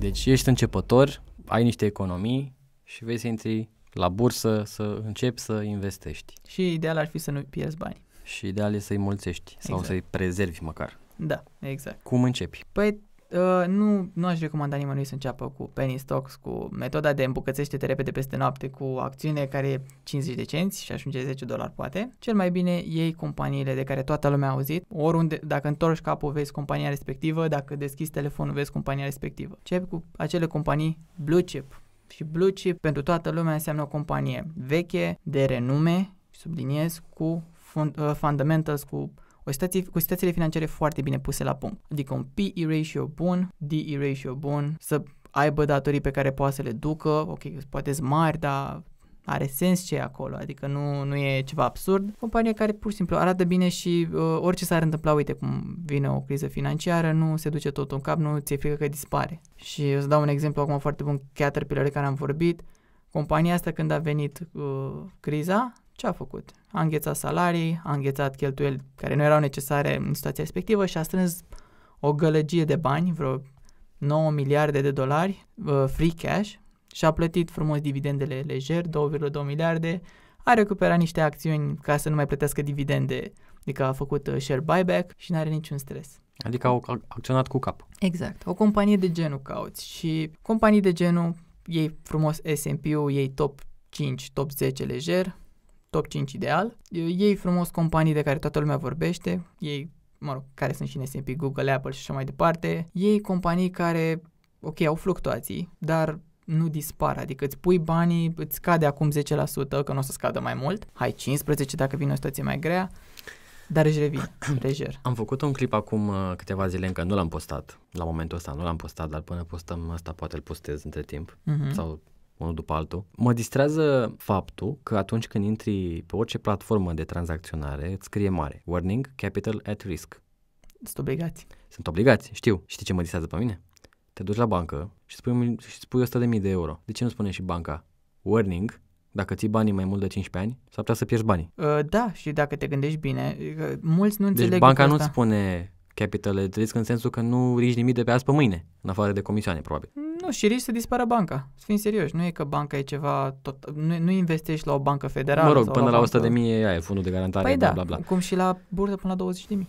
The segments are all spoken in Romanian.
Deci ești începător, ai niște economii și vei să intri la bursă, să începi să investești. Și ideal ar fi să nu pierzi bani. Și ideal e să-i mulțești exact. sau să-i prezervi măcar. Da, exact. Cum începi? Păi Uh, nu, nu aș recomanda nimănui să înceapă cu penny stocks, cu metoda de îmbucățește-te repede peste noapte cu acțiune care e 50 de cenți și ajunge 10 dolari poate. Cel mai bine iei companiile de care toată lumea a auzit, oriunde, dacă întorci capul vezi compania respectivă, dacă deschizi telefonul vezi compania respectivă. Ce cu acele companii blue chip. Și blue chip pentru toată lumea înseamnă o companie veche, de renume, subliniez, cu fund, uh, fundamentals, cu o situație, cu situațiile financiare foarte bine puse la punct. Adică un PE ratio bun, DE ratio bun, să aibă datorii pe care poate să le ducă, ok, poate mari, dar are sens ce e acolo, adică nu, nu e ceva absurd. Companie care pur și simplu arată bine și uh, orice s-ar întâmpla, uite cum vine o criză financiară, nu se duce tot în cap, nu ți-e frică că dispare. Și să dau un exemplu acum foarte bun, Caterpillar de care am vorbit. Compania asta când a venit uh, criza, ce a făcut? A înghețat salarii, a înghețat cheltuieli care nu erau necesare în situația respectivă și a strâns o gălăgie de bani, vreo 9 miliarde de dolari, uh, free cash, și a plătit frumos dividendele lejer, 2,2 miliarde, a recuperat niște acțiuni ca să nu mai plătească dividende, adică a făcut uh, share buyback și nu are niciun stres. Adică au acționat cu cap. Exact. O companie de genul cauți și companii de genul, ei frumos S&P-ul, ei top 5, top 10 lejer, top 5 ideal. Ei frumos companii de care toată lumea vorbește, ei, mă rog, care sunt și în S&P, Google, Apple și așa mai departe, ei companii care, ok, au fluctuații, dar nu dispar, adică îți pui banii, îți scade acum 10%, că nu o să scadă mai mult, hai 15% dacă vine o situație mai grea, dar își revin, rejer. Am făcut un clip acum uh, câteva zile, încă nu l-am postat, la momentul ăsta nu l-am postat, dar până postăm asta poate îl postez între timp, uh-huh. sau unul după altul. Mă distrează faptul că atunci când intri pe orice platformă de tranzacționare, îți scrie mare. Warning, capital at risk. Sunt obligați. Sunt obligați, știu. Știi ce mă distrează pe mine? Te duci la bancă și spui, și spui 100.000 de euro. De ce nu spune și banca? Warning, dacă ții banii mai mult de 15 ani, s-ar putea să pierzi banii. Uh, da, și dacă te gândești bine, mulți nu înțeleg Deci banca nu spune capital at risk în sensul că nu riști nimic de pe azi pe mâine, în afară de comisioane, probabil. Mm nu, și risc să dispară banca. Să fim serioși, nu e că banca e ceva, tot, nu, nu investești la o bancă federală. Mă rog, sau până la, la 100 de mii e fundul de garantare, păi bla, da, bla, bla. cum și la burtă până la 20 de mii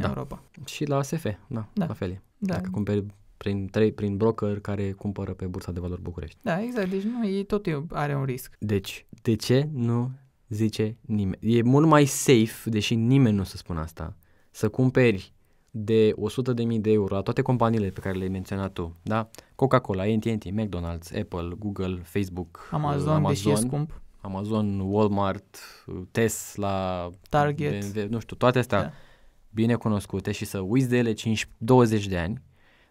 da. Europa. Și la SF, da, da. la fel e. Da. Dacă cumperi prin, trei, prin broker care cumpără pe Bursa de Valori București. Da, exact, deci nu, e, tot are un risc. Deci, de ce nu zice nimeni? E mult mai safe, deși nimeni nu o să spună asta, să cumperi de 100.000 de euro la toate companiile pe care le-ai menționat tu, da? Coca-Cola, AT&T, McDonald's, Apple, Google, Facebook, Amazon, Amazon deși e scump. Amazon, Walmart, Tesla, Target, BMW, nu știu, toate astea da. bine cunoscute și să uiți de ele 5, 20 de ani,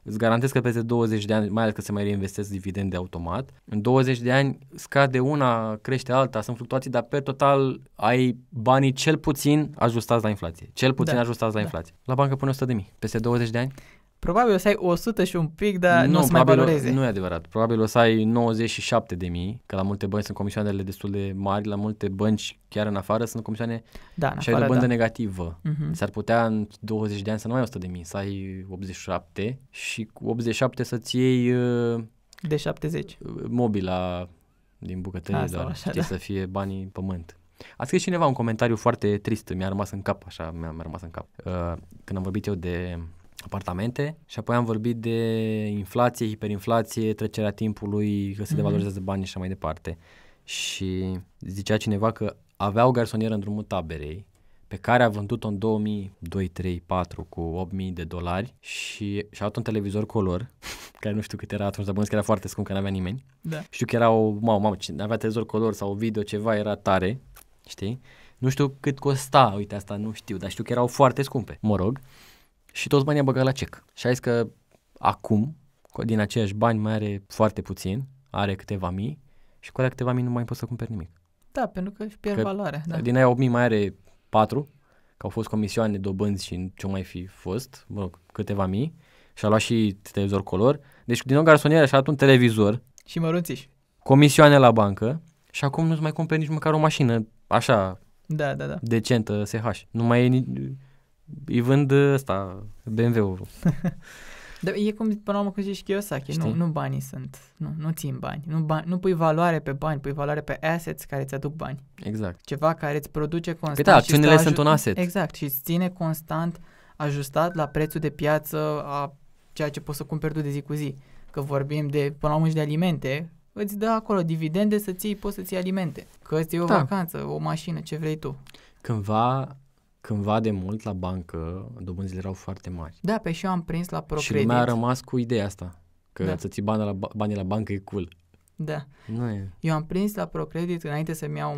Îți garantez că peste 20 de ani, mai ales că se mai reinvestesc dividende automat, în 20 de ani scade una, crește alta, sunt fluctuații, dar pe total ai banii cel puțin ajustați la inflație. Cel puțin da. ajustați la da. inflație. Da. La bancă pune 100 de mii. Peste 20 de ani? Probabil o să ai 100 și un pic, dar nu, nu o să mai valoreze. Nu e adevărat. Probabil o să ai 97 de mii, că la multe bănci sunt comisioanele destul de mari, la multe bănci chiar în afară sunt comisioane da, în și afară, ai bândă da. negativă. Uh-huh. S-ar putea în 20 de ani să nu ai 100 de mii, să ai 87 și cu 87 să-ți iei... Uh, de 70. Mobila din bucătărie, Asta, doar așa, știi, da. să fie banii pământ. A scris cineva un comentariu foarte trist, mi-a rămas în cap, așa, mi-a, mi-a rămas în cap. Uh, când am vorbit eu de apartamente și apoi am vorbit de inflație, hiperinflație, trecerea timpului, că se mm-hmm. devalorizează banii și așa mai departe. Și zicea cineva că avea o garsonieră în drumul taberei pe care a vândut-o în 2000, 3, 4 cu 8000 de dolari și și-a avut un televizor color, care nu știu cât era atunci, dar bănesc că era foarte scump, că n-avea nimeni. Da. Știu că era o, mamă, mamă, avea televizor color sau video, ceva, era tare, știi? Nu știu cât costa, uite asta nu știu, dar știu că erau foarte scumpe, mă rog și toți banii a băgat la cec. Și a zis că acum, din aceiași bani, mai are foarte puțin, are câteva mii și cu alea câteva mii nu mai poți să cumperi nimic. Da, pentru că își pierd că valoare. Da. Din aia 8.000 mai are 4, că au fost comisioane, dobânzi și ce mai fi fost, mă rog, câteva mii, și a luat și televizor color. Deci din nou garsoniera și-a luat un televizor. Și mărunțiși. Comisioane la bancă și acum nu-ți mai cumperi nici măcar o mașină așa da, da, da. decentă SH. Nu mai e nici îi vând ăsta, BMW-ul. Dar e cum, până la urmă, cum zici Kiyosaki, nu, nu banii sunt, nu, nu țin bani. Nu, bani, nu pui valoare pe bani, pui valoare pe assets care îți aduc bani. Exact. Ceva care îți produce constant. Păi da, acțiunile sunt un asset. Exact, și îți ține constant ajustat la prețul de piață a ceea ce poți să cumperi tu de zi cu zi. Că vorbim de, până la urmă, și de alimente, îți dă acolo dividende să ții, poți să ții alimente. Că îți iei o da. vacanță, o mașină, ce vrei tu. Cândva cândva de mult la bancă dobânzile erau foarte mari. Da, pe și eu am prins la Procredit. Și lumea a rămas cu ideea asta, că da. să-ți bani la, banii la bancă e cool. Da. Nu e. Eu am prins la Procredit, înainte să-mi iau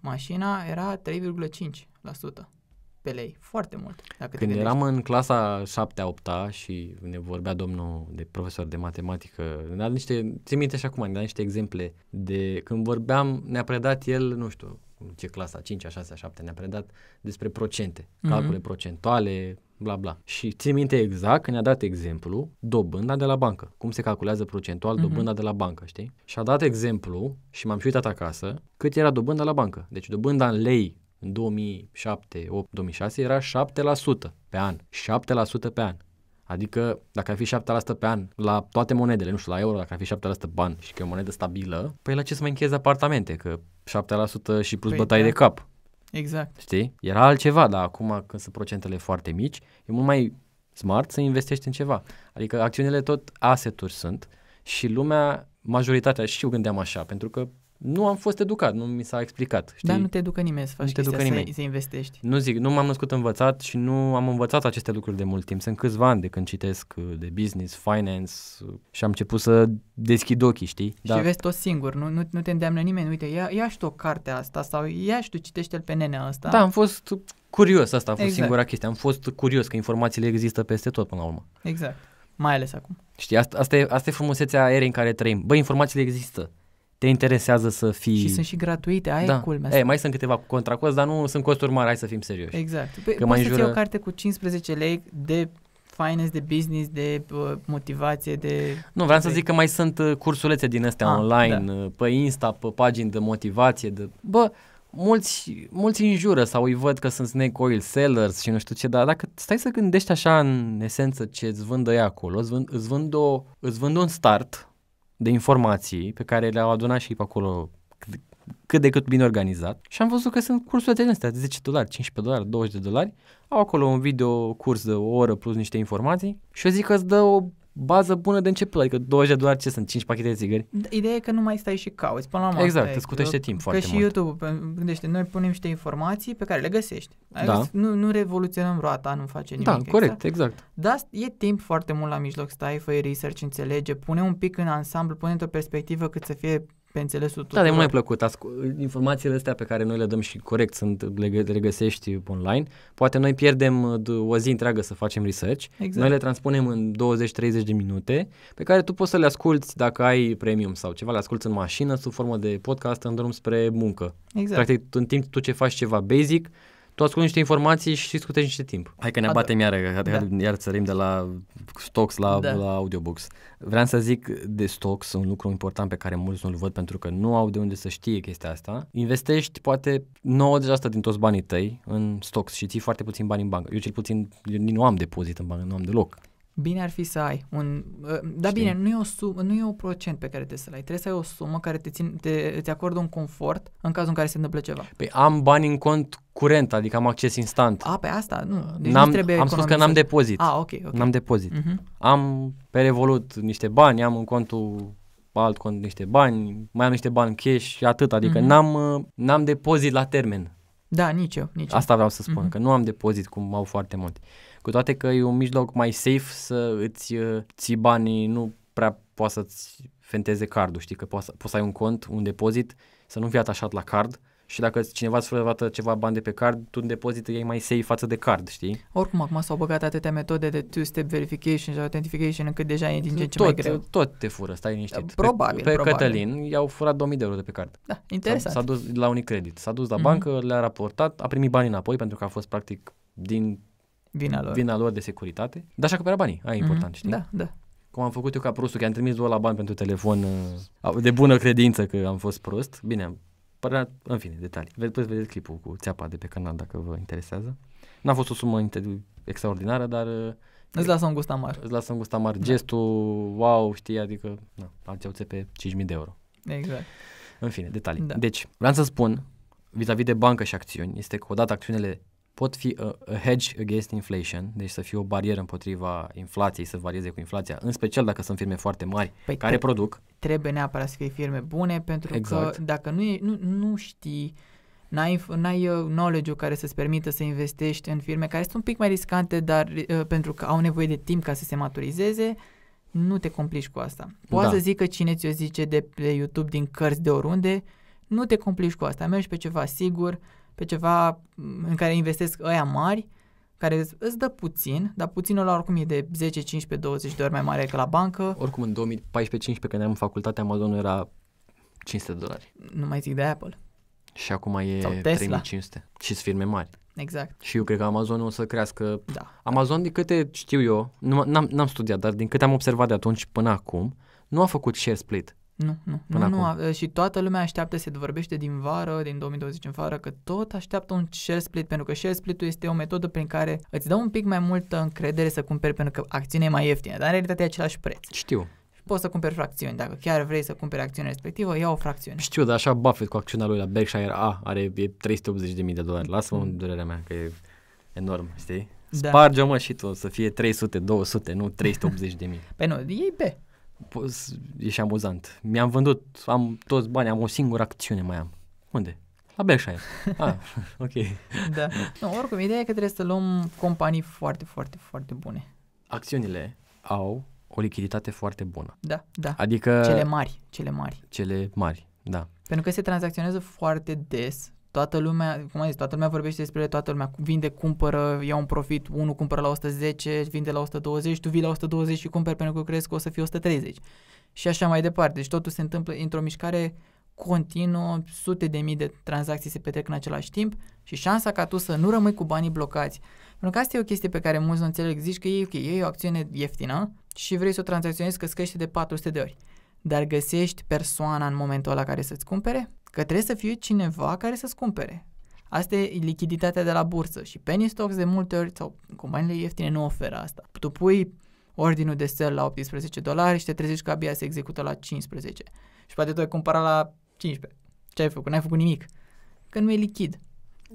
mașina, era 3,5% pe lei. Foarte mult. Dacă Când te eram în clasa 7-8 și ne vorbea domnul de profesor de matematică, ne da niște, țin minte și acum, ne da niște exemple de când vorbeam, ne-a predat el, nu știu, ce clasa 5, 6, 7 ne-a predat despre procente, mhm. calcule mm-hmm. procentuale, bla bla. Și ții minte exact că ne-a dat exemplu dobânda de la bancă, cum se calculează procentual mm-hmm. dobânda de la bancă, știi? Și a dat exemplu și m-am și uitat acasă cât era dobânda la bancă. Deci dobânda în lei în 2007, 8, 2006 era 7% pe an. 7% pe an. Adică dacă ar fi 7% pe an la toate monedele, nu știu, la euro, dacă ar fi 7% ban și că e o monedă stabilă, păi la ce să mai închezi apartamente? Că 7% și plus păi bătaie da. de cap. Exact. Știi? Era altceva, dar acum când sunt procentele foarte mici, e mult mai smart să investești în ceva. Adică acțiunile tot asset sunt și lumea, majoritatea, și eu gândeam așa, pentru că nu am fost educat, nu mi s-a explicat. Știi? Dar nu te educă nimeni să faci nu te educă nimeni. Să, investești. Nu zic, nu m-am născut învățat și nu am învățat aceste lucruri de mult timp. Sunt câțiva ani de când citesc uh, de business, finance uh, și am început să deschid ochii, știi? Și Dar... vezi tot singur, nu, nu, nu te îndeamnă nimeni. Uite, ia, ia și tu cartea asta sau ia și tu citește-l pe nenea asta. Da, am fost curios, asta a fost exact. singura chestie. Am fost curios că informațiile există peste tot până la urmă. Exact, mai ales acum. Știi, asta, asta, e, asta e frumusețea erei în care trăim. Bă, informațiile există te interesează să fii... Și sunt și gratuite, ai da. e culmea. Ei, mai sunt câteva cu contracost, dar nu sunt costuri mari, hai să fim serioși. Exact. Păi, că poți să jură... o carte cu 15 lei de finance, de business, de uh, motivație, de... Nu, vreau să zic că mai sunt uh, cursulețe din astea ah, online, da. Uh, pe Insta, pe pagini de motivație, de... Bă, mulți, mulți înjură sau îi văd că sunt snake oil sellers și nu știu ce, dar dacă stai să gândești așa în esență ce îți vândă ea acolo, îți vând, îți vând, o, îți vând un start, de informații pe care le-au adunat și pe acolo cât de cât bine organizat și am văzut că sunt cursuri de astea, 10 dolari, 15 dolari, 20 de dolari, au acolo un video curs de o oră plus niște informații și eu zic că îți dă o bază bună de început, adică 20 de dolari ce sunt, 5 pachete de țigări. Da, ideea e că nu mai stai și cauți, până la urmă. Exact, îți scutește timp că foarte și mult. și YouTube, gândește, noi punem niște informații pe care le găsești. Da. da. Nu, nu revoluționăm roata, nu face nimic. Da, exact. corect, exact. Dar e timp foarte mult la mijloc, stai, fă research, înțelege, pune un pic în ansamblu, pune într-o perspectivă cât să fie pe înțelesul tuturor. Da, de mai plăcut. Ascu- informațiile astea pe care noi le dăm și corect sunt, le, le găsești online. Poate noi pierdem o zi întreagă să facem research. Exact. Noi le transpunem în 20-30 de minute pe care tu poți să le asculti dacă ai premium sau ceva. Le asculti în mașină sub formă de podcast în drum spre muncă. Exact. Practic, în timp tu ce faci ceva basic, tu ascunzi niște informații și scutești niște timp. Hai că ne batem iară, că da. iar țărim de la stocks la, da. la audiobooks. Vreau să zic de stocks, un lucru important pe care mulți nu-l văd pentru că nu au de unde să știe chestia asta. Investești poate 90% din toți banii tăi în stocks și ții foarte puțin bani în bancă. Eu cel puțin eu nu am depozit în bancă, nu am deloc bine ar fi să ai un... Uh, dar Știi? bine, nu e, o sumă, nu e o procent pe care trebuie să-l ai. Trebuie să ai o sumă care te țin, te, îți acordă un confort în cazul în care se întâmplă ceva. Păi am bani în cont curent, adică am acces instant. A, pe asta, nu. Deci n-am, nu trebuie am spus că n-am depozit. A, ah, ok, ok. N-am depozit. Uh-huh. Am pe Revolut niște bani, am în contul alt cont niște bani, mai am niște bani cash și atât, adică uh-huh. n-am, ă, n-am depozit la termen. Da, nici eu. Nici Asta vreau să spun, uh-huh. că nu am depozit cum au foarte mulți. Cu toate că e un mijloc mai safe să îți uh, ții banii, nu prea poate să-ți fenteze cardul, știi, că poți, poți să ai un cont, un depozit, să nu fii atașat la card și dacă cineva îți fură ceva bani de pe card, tu în depozit e mai safe față de card, știi? Oricum, acum s-au băgat atâtea metode de two-step verification și authentication încât deja e din ce în ce mai greu. Tot te fură, stai liniștit. Probabil, Pe, pe probabil. Cătălin i-au furat 2000 de euro de pe card. Da, interesant. S-a, s-a dus la Unicredit, s-a dus la mm-hmm. bancă, le-a raportat, a primit banii înapoi pentru că a fost practic din vina lor, vina lor de securitate, dar și acoperă banii, aia e mm-hmm. important, știi? Da, da. Cum am făcut eu ca prostul, că am trimis două la bani pentru telefon, uh, de bună credință că am fost prost, bine, părea, în fine, detalii. Puteți vedeți clipul cu țeapa de pe canal dacă vă interesează. N-a fost o sumă inter- extraordinară, dar uh, Îți lasă un gust amar. Îți lasă un gust amar. Da. Gestul, wow, știi, adică, na, alții pe 5.000 de euro. Exact. În fine, detalii. Da. Deci, vreau să spun, vis-a-vis de bancă și acțiuni, este că odată acțiunile pot fi a, uh, a hedge against inflation, deci să fie o barieră împotriva inflației, să varieze cu inflația, în special dacă sunt firme foarte mari păi care tre- produc. Trebuie neapărat să fie firme bune, pentru exact. că dacă nu, e, nu, nu știi n-ai, n-ai uh, knowledge-ul care să-ți permită să investești în firme care sunt un pic mai riscante, dar uh, pentru că au nevoie de timp ca să se maturizeze, nu te complici cu asta. Poate da. să zică cine ți-o zice de pe YouTube din cărți de oriunde, nu te complici cu asta, mergi pe ceva sigur, pe ceva mm, în care investesc ăia mari, care îți dă puțin, dar puținul la oricum e de 10, 15, 20 de ori mai mare că la bancă. Oricum în 2014-15 când eram în facultate Amazon era 500 de dolari. Nu mai zic de Apple. Și acum e Tesla. 3500. Și firme mari. Exact. Și eu cred că Amazon o să crească. Da. Amazon, din câte știu eu, nu, n-am, n-am studiat, dar din câte am observat de atunci până acum, nu a făcut share split. Nu, nu. Până nu, acum. nu. Și toată lumea așteaptă, se vorbește din vară, din 2020 în vară, că tot așteaptă un share split, pentru că share split-ul este o metodă prin care îți dă un pic mai multă încredere să cumperi pentru că acțiunea e mai ieftină, dar în realitate e același preț. Știu poți să cumperi fracțiuni. Dacă chiar vrei să cumperi acțiunea respectivă, ia o fracțiune. Știu, dar așa Buffett cu acțiunea lui la Berkshire A are 380.000 de dolari. Lasă-mă în durerea mea că e enorm, știi? Da. Sparge-mă și tu să fie 300, 200, nu 380 de mii. Păi nu, iei pe e și amuzant. Mi-am vândut, am toți bani, am o singură acțiune mai am. Unde? La Berkshire. ah, ok. Da. Nu, oricum, ideea e că trebuie să luăm companii foarte, foarte, foarte bune. Acțiunile au o lichiditate foarte bună. Da, da. Adică... Cele mari, cele mari. Cele mari, da. Pentru că se tranzacționează foarte des toată lumea, cum ai zis, toată lumea vorbește despre ele, toată lumea vinde, cumpără, ia un profit, unul cumpără la 110, vinde la 120, tu vii la 120 și cumperi pentru că crezi că o să fie 130. Și așa mai departe. Deci totul se întâmplă într-o mișcare continuă, sute de mii de tranzacții se petrec în același timp și șansa ca tu să nu rămâi cu banii blocați. Pentru că asta e o chestie pe care mulți nu înțeleg. Zici că e, okay, e o acțiune ieftină și vrei să o tranzacționezi că scăște de 400 de ori dar găsești persoana în momentul la care să-ți cumpere? Că trebuie să fie cineva care să-ți cumpere. Asta e lichiditatea de la bursă și penny stocks de multe ori sau companiile ieftine nu oferă asta. Tu pui ordinul de sell la 18 dolari și te trezești că abia se execută la 15 și poate tu ai cumpărat la 15. Ce ai făcut? N-ai făcut nimic. Că nu e lichid.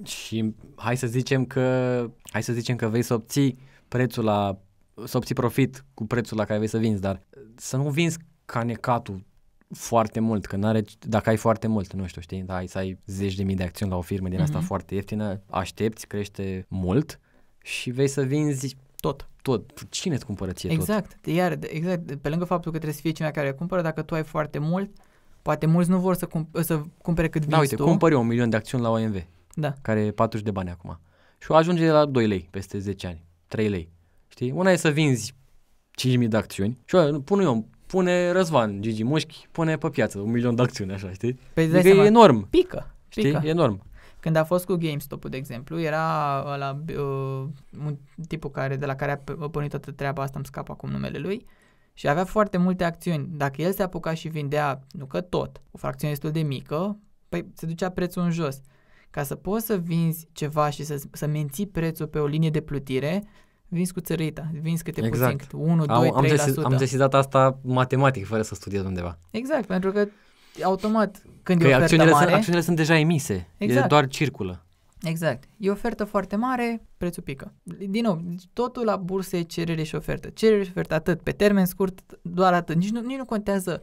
Și hai să zicem că hai să zicem că vei să obții prețul la să obții profit cu prețul la care vei să vinzi, dar să nu vinzi canecatul foarte mult, că n-are, dacă ai foarte mult, nu știu, știi, dar ai să ai zeci de mii de acțiuni la o firmă din mm-hmm. asta mhm. foarte ieftină, aștepți, crește mult și vei să vinzi tot, tot. Cine îți cumpără ție exact. tot? Exact, iar, exact, pe lângă faptul că trebuie să fie cineva care cumpără, dacă tu ai foarte mult, poate mulți nu vor să, cum, să cumpere cât da, vinzi Da, uite, tu. cumpări un milion de acțiuni la OMV, da. care e 40 de bani acum, și o ajunge la 2 lei peste 10 ani, 3 lei, știi? Una e să vinzi 5.000 de acțiuni și pun eu pune Răzvan Gigi Mușchi, pune pe piață un milion de acțiuni, așa, știi? Păi adică e enorm. Pică. Știi? Pică. E enorm. Când a fost cu GameStop-ul, de exemplu, era la uh, un tipul care, de la care a pornit toată treaba asta, îmi scap acum numele lui, și avea foarte multe acțiuni. Dacă el se apuca și vindea, nu că tot, o fracțiune destul de mică, păi se ducea prețul în jos. Ca să poți să vinzi ceva și să, să menții prețul pe o linie de plutire, vinzi cu țărâita, vinzi câte exact. puțin, 1, 2, am 3%. Zis, am sesizat asta matematic, fără să studiez undeva. Exact, pentru că automat când că e ofertă acțiunile, mare... Sunt, acțiunile sunt deja emise, exact. E doar circulă. Exact. E ofertă foarte mare, prețul pică. Din nou, totul la bursă e cerere și ofertă. Cerere și ofertă atât, pe termen scurt, doar atât. Nici nu, nici nu contează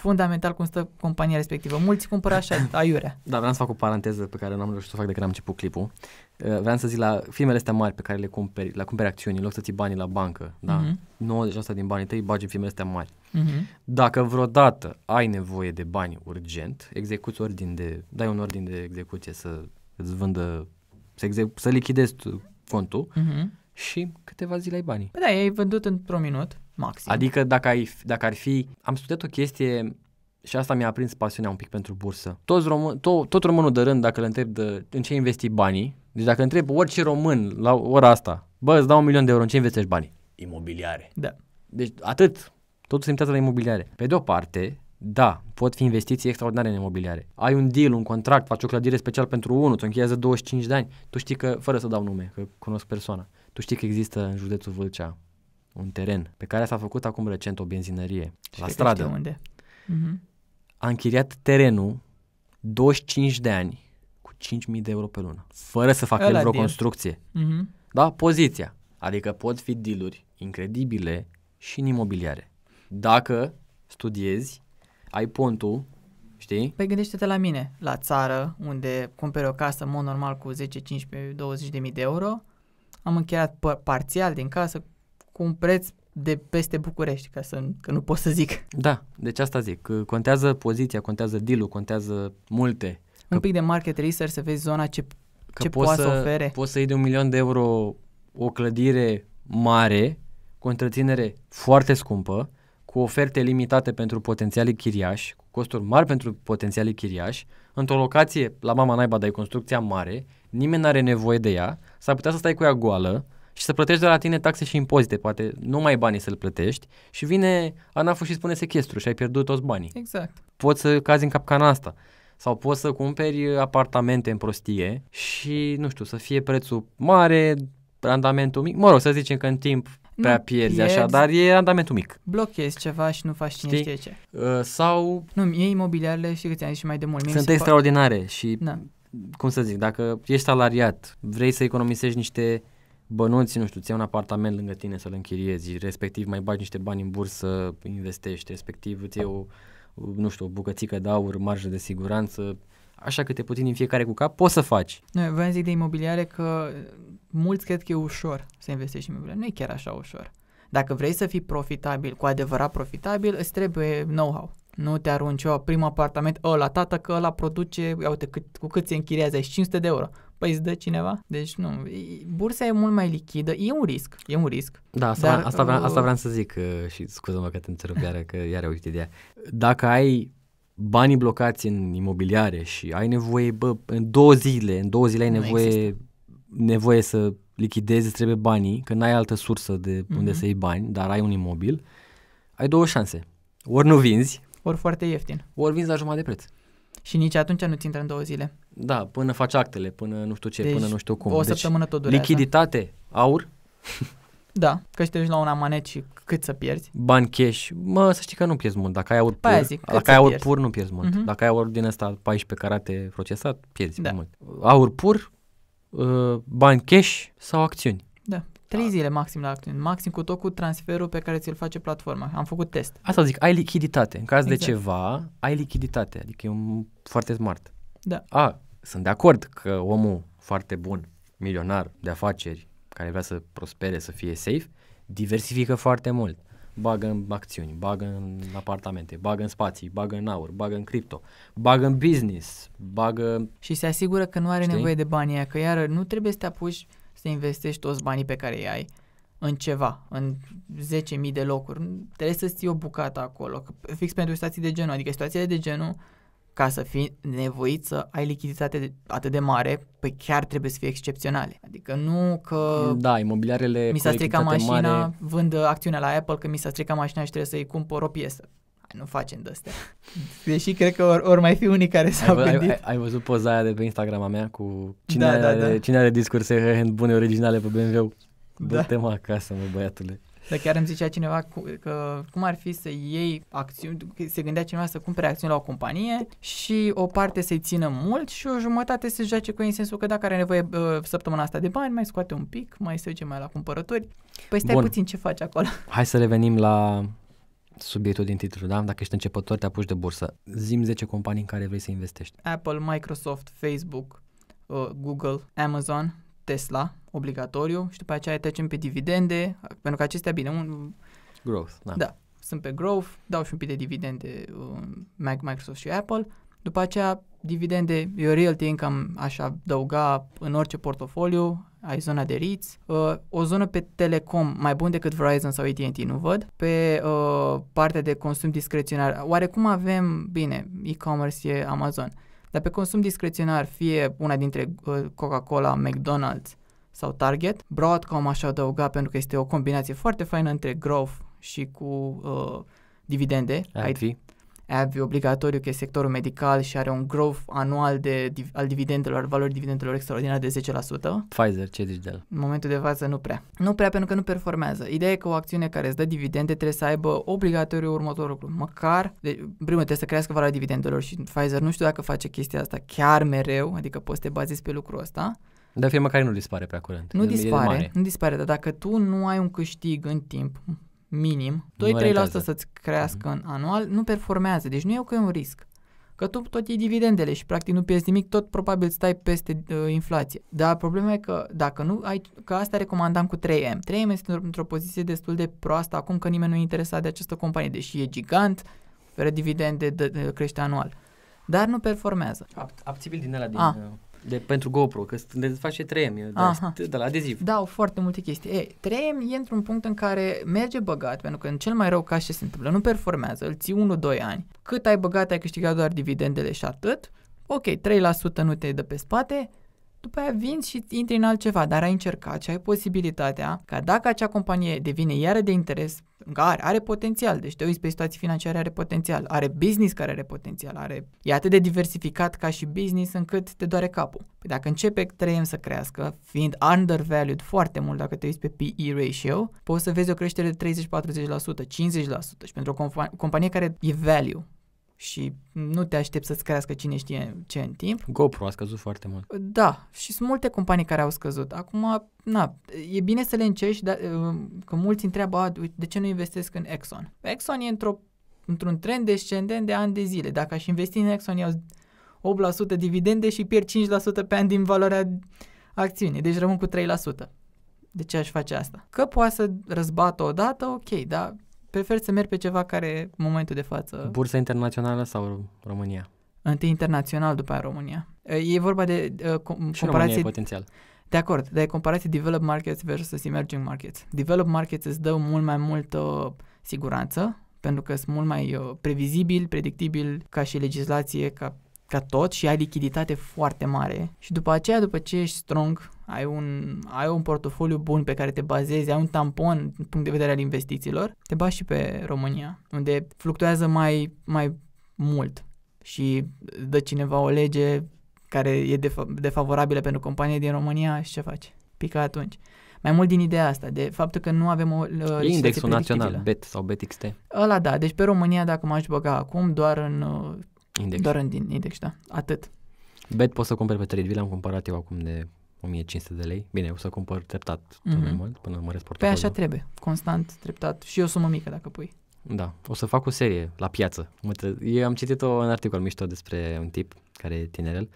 fundamental cum stă compania respectivă. Mulți cumpără așa, aiurea. Da, vreau să fac o paranteză pe care nu am reușit să o fac de când am început clipul. Uh, vreau să zic la firmele astea mari pe care le cumperi, la cumperi acțiuni, în loc să ții banii la bancă, da? Mhm. Uh-huh. 90% din banii tăi bagi în firmele astea mari. Uh-huh. Dacă vreodată ai nevoie de bani urgent, execuți ordin de, dai un ordin de execuție să îți vândă, să, să lichidezi contul uh-huh. Mhm. și câteva zile ai banii. Păi da, ai vândut într-un minut, maxim. Adică dacă, ai, dacă ar fi, am studiat o chestie și asta mi-a aprins pasiunea un pic pentru bursă. Toți român, to, tot românul de rând, dacă îl întreb de, în ce investi banii, deci dacă întreb orice român la ora asta, bă, îți dau un milion de euro, în ce investești banii? Imobiliare. Da. Deci atât. Totul se la imobiliare. Pe de o parte, da, pot fi investiții extraordinare în imobiliare. Ai un deal, un contract, faci o clădire special pentru unul, ți-o încheiază 25 de ani. Tu știi că, fără să dau nume, că cunosc persoana, tu știi că există în județul Vâlcea un teren pe care s-a făcut acum recent o benzinărie și la stradă. Unde. Uh-huh. A închiriat terenul 25 de ani cu 5.000 de euro pe lună, fără să facă vreo construcție. Uh-huh. Da? Poziția. Adică pot fi dealuri incredibile și în imobiliare. Dacă studiezi, ai pontul, știi? Păi gândește-te la mine, la țară, unde cumperi o casă, în mod normal, cu 10, 15, 20 de mii de euro, am încheiat p- parțial din casă cu un preț de peste București, ca să că nu pot să zic. Da, deci asta zic. Contează poziția, contează deal contează multe. Un că, pic de market research să vezi zona ce, ce poate să, să ofere. Poți să iei de un milion de euro o clădire mare, cu întreținere foarte scumpă, cu oferte limitate pentru potențialii chiriași, cu costuri mari pentru potențialii chiriași, într-o locație la mama naiba, dar e construcția mare, nimeni nu are nevoie de ea, s-ar putea să stai cu ea goală, și să plătești de la tine taxe și impozite, poate nu mai banii să-l plătești și vine ANAF-ul și spune sechestru și ai pierdut toți banii. Exact. Poți să cazi în capcana asta sau poți să cumperi apartamente în prostie și, nu știu, să fie prețul mare, randamentul mic, mă rog, să zicem că în timp prea pierzi, pierzi așa, dar e randamentul mic. Blochezi ceva și nu faci cine știe ce. Uh, sau... Nu, mie imobiliarele, și că ți-am zis și mai de Sunt extraordinare și, da. cum să zic, dacă ești salariat, vrei să economisești niște bănuți, nu știu, ți un apartament lângă tine să-l închiriezi, respectiv mai bagi niște bani în bursă, investești, respectiv îți o, nu știu, o bucățică de aur, marjă de siguranță, așa câte puțin din fiecare cu cap, poți să faci. Noi vreau zic de imobiliare că mulți cred că e ușor să investești în imobiliare. Nu e chiar așa ușor. Dacă vrei să fii profitabil, cu adevărat profitabil, îți trebuie know-how. Nu te arunci eu, primul apartament, ăla, tată, că ăla produce, uite, cât, cu cât se închiriază, 500 de euro păi îți dă cineva. Deci nu, bursa e mult mai lichidă, e un risc, e un risc. Da, asta, dar, asta, vreau, asta uh, vreau să zic uh, și scuză-mă că te întrerup iară, că iar au ideea. Dacă ai banii blocați în imobiliare și ai nevoie, bă, în două zile, în două zile ai nevoie, nevoie să lichidezi, trebuie banii, că n-ai altă sursă de unde mm-hmm. să iei bani, dar ai un imobil, ai două șanse. Ori nu vinzi, ori foarte ieftin. Ori vinzi la jumătate de preț. Și nici atunci nu-ți intră în două zile. Da, până faci actele, până nu știu ce, deci, până nu știu cum. O deci, săptămână deci, tot durează. Lichiditate, aur. da, că te duci la un amanet și cât să pierzi. Bani cash, mă, să știi că nu pierzi mult. Dacă ai aur păi, pur, zic, dacă ai aur pierzi. pur, nu pierzi mult. Uh-huh. Dacă ai aur din ăsta 14 carate procesat, pierzi da. mult. Aur pur, uh, bani cash sau acțiuni. Trei da. zile maxim la acțiune, maxim cu tot cu transferul pe care ți-l face platforma. Am făcut test. Asta zic, ai lichiditate. În caz exact. de ceva, ai lichiditate. Adică e un foarte smart. Da. A, sunt de acord că omul foarte bun, milionar de afaceri, care vrea să prospere, să fie safe, diversifică foarte mult. Bagă în acțiuni, bagă în apartamente, bagă în spații, bagă în aur, bagă în cripto, bagă în business, bagă... Și se asigură că nu are știi? nevoie de banii aia, că iară nu trebuie să te apuci să investești toți banii pe care îi ai în ceva, în 10.000 de locuri. Trebuie să-ți o bucată acolo, fix pentru situații de genul. Adică situațiile de genul, ca să fii nevoit să ai lichiditate atât de mare, păi chiar trebuie să fie excepționale. Adică nu că... Da, imobiliarele Mi s-a stricat mașina, mare... vând acțiunea la Apple că mi s-a stricat mașina și trebuie să-i cumpăr o piesă nu facem de astea. Deși cred că or, or mai fi unii care s-au ai, gândit. Ai, ai, văzut poza aia de pe Instagram a mea cu cine, da, da are, da, da. cine are discurse bune originale pe BMW? Dă-te da. mă acasă, mă, băiatule. Dar chiar îmi zicea cineva cu, că cum ar fi să iei acțiuni, se gândea cineva să cumpere acțiuni la o companie și o parte să-i țină mult și o jumătate să joace cu ei în sensul că dacă are nevoie uh, săptămâna asta de bani, mai scoate un pic, mai se duce mai la cumpărători. Păi stai Bun. puțin ce faci acolo. Hai să revenim la subiectul din titlu, da? Dacă ești începător, te apuci de bursă. Zim 10 companii în care vrei să investești. Apple, Microsoft, Facebook, uh, Google, Amazon, Tesla, obligatoriu, și după aceea trecem pe dividende, pentru că acestea, bine, un... Growth, da. da. Sunt pe growth, dau și un pic de dividende uh, Microsoft și Apple, după aceea dividende, eu realty income aș adăuga în orice portofoliu, ai zona de REITs, uh, o zonă pe telecom mai bun decât Verizon sau AT&T, nu văd, pe uh, partea de consum discreționar, oarecum avem, bine, e-commerce e Amazon, dar pe consum discreționar, fie una dintre uh, Coca-Cola, McDonald's sau Target, Broadcom aș adăuga pentru că este o combinație foarte faină între growth și cu uh, dividende. Ar AbbVie obligatoriu, că e sectorul medical și are un growth anual de, al dividendelor, valori dividendelor extraordinare de 10%. Pfizer, ce zici de el? În momentul de față nu prea. Nu prea pentru că nu performează. Ideea e că o acțiune care îți dă dividende trebuie să aibă obligatoriu următorul lucru. Măcar, de, primul trebuie să crească valoarea dividendelor și Pfizer nu știu dacă face chestia asta chiar mereu, adică poți să te bazezi pe lucrul ăsta. Dar firma care nu dispare prea curând. Nu dispare, nu dispare, dar dacă tu nu ai un câștig în timp, minim, 2-3% să-ți crească mm-hmm. în anual, nu performează. Deci nu e că e un risc. Că tu tot iei dividendele și practic nu pierzi nimic, tot probabil stai peste uh, inflație. Dar problema e că dacă nu ai, că asta recomandam cu 3M. 3M este într-o poziție destul de proastă acum că nimeni nu e interesat de această companie, deși e gigant, oferă dividende, de, de, crește anual. Dar nu performează. abțibil din ăla din... A. Uh, de, pentru GoPro, că le face 3M, de, de la adeziv. Da, foarte multe chestii. E, 3M e într-un punct în care merge băgat, pentru că în cel mai rău caz ce se întâmplă, nu performează, îl ții 1-2 ani. Cât ai băgat, ai câștigat doar dividendele și atât. Ok, 3% nu te dă pe spate, după aia vin și intri în altceva, dar ai încercat și ai posibilitatea ca dacă acea companie devine iară de interes, care are potențial, deci te uiți pe situații financiare, are potențial, are business care are potențial, are, e atât de diversificat ca și business încât te doare capul. Păi dacă începe 3M să crească, fiind undervalued foarte mult dacă te uiți pe PE ratio, poți să vezi o creștere de 30-40%, 50% și pentru o companie care e value, și nu te aștept să-ți crească cine știe ce în timp. GoPro a scăzut foarte mult. Da, și sunt multe companii care au scăzut. Acum, na, e bine să le încerci, dar, uh, că mulți întreabă, de ce nu investesc în Exxon? Exxon e într-o, într-un trend descendent de ani de zile. Dacă aș investi în Exxon, iau 8% dividende și pierd 5% pe an din valoarea acțiunii, deci rămân cu 3%. De ce aș face asta? Că poate să răzbată odată, ok, dar prefer să merg pe ceva care în momentul de față. Bursa internațională sau România? Întâi internațional, după aia România. E vorba de uh, com- și comparație... România e potențial. De acord, dar e comparație developed markets versus emerging markets. Developed markets îți dă mult mai multă siguranță, pentru că sunt mult mai uh, previzibil, predictibil ca și legislație, ca ca tot și ai lichiditate foarte mare și după aceea, după ce ești strong, ai un, ai un portofoliu bun pe care te bazezi, ai un tampon din punct de vedere al investițiilor, te bași și pe România, unde fluctuează mai, mai mult și dă cineva o lege care e def- defavorabilă pentru companie din România și ce faci? Pică atunci. Mai mult din ideea asta, de faptul că nu avem o uh, indexul național, BET sau BETXT. Ăla da, deci pe România dacă m-aș băga acum, doar în uh, Index. Doar în din index, da. Atât. Bet poți să cumperi pe trade, l-am cumpărat eu acum de 1500 de lei. Bine, o să cumpăr treptat mm-hmm. mai mhm. mult până măresc portofoliul. Pe păi așa trebuie, constant, treptat și o sumă mică dacă pui. Da, o să fac o serie la piață. Eu am citit un articol mișto despre un tip care e tinerel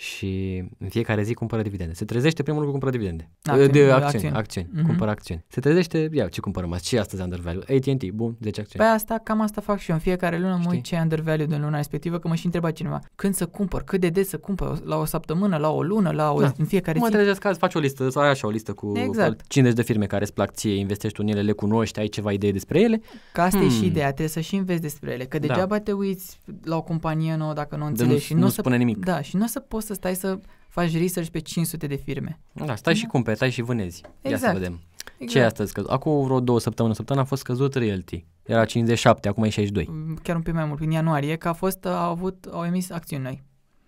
și în fiecare zi cumpără dividende. Se trezește primul lucru cumpără dividende. Acțiuni, de acțiuni, acțiuni, acțiuni. Uh-huh. cumpără acțiuni. Se trezește, ia, ce cumpărăm azi? Ce astăzi undervalue? AT&T, bun, 10 deci acțiuni. Pe păi asta, cam asta fac și eu. În fiecare lună mă uit ce undervalue din luna respectivă, că mă și întreba cineva, când să cumpăr, cât de des să cumpăr, la o săptămână, la o lună, la o, da. în fiecare mă zi. Mă trezesc azi, faci o listă, sau ai așa o listă cu exact. 50 de firme care îți plac ție, investești în ele, le cunoști, ai ceva idee despre ele. Ca asta hmm. e și hmm. ideea, trebuie să și înveți despre ele, că da. degeaba da. te uiți la o companie nouă dacă nu înțelegi de nu, și nu, nu spune să, nimic. Da, și nu o să poți să stai să faci research pe 500 de firme. Da, stai da. și cumperi, stai și vânezi. Exact. Ia să exact. vedem. Exact. Ce e astăzi scăzut? Acum vreo două săptămâni, săptămâna a fost scăzut Realty. Era 57, acum e 62. Mm, chiar un pic mai mult, în ianuarie, că a fost, au avut, au emis acțiuni noi.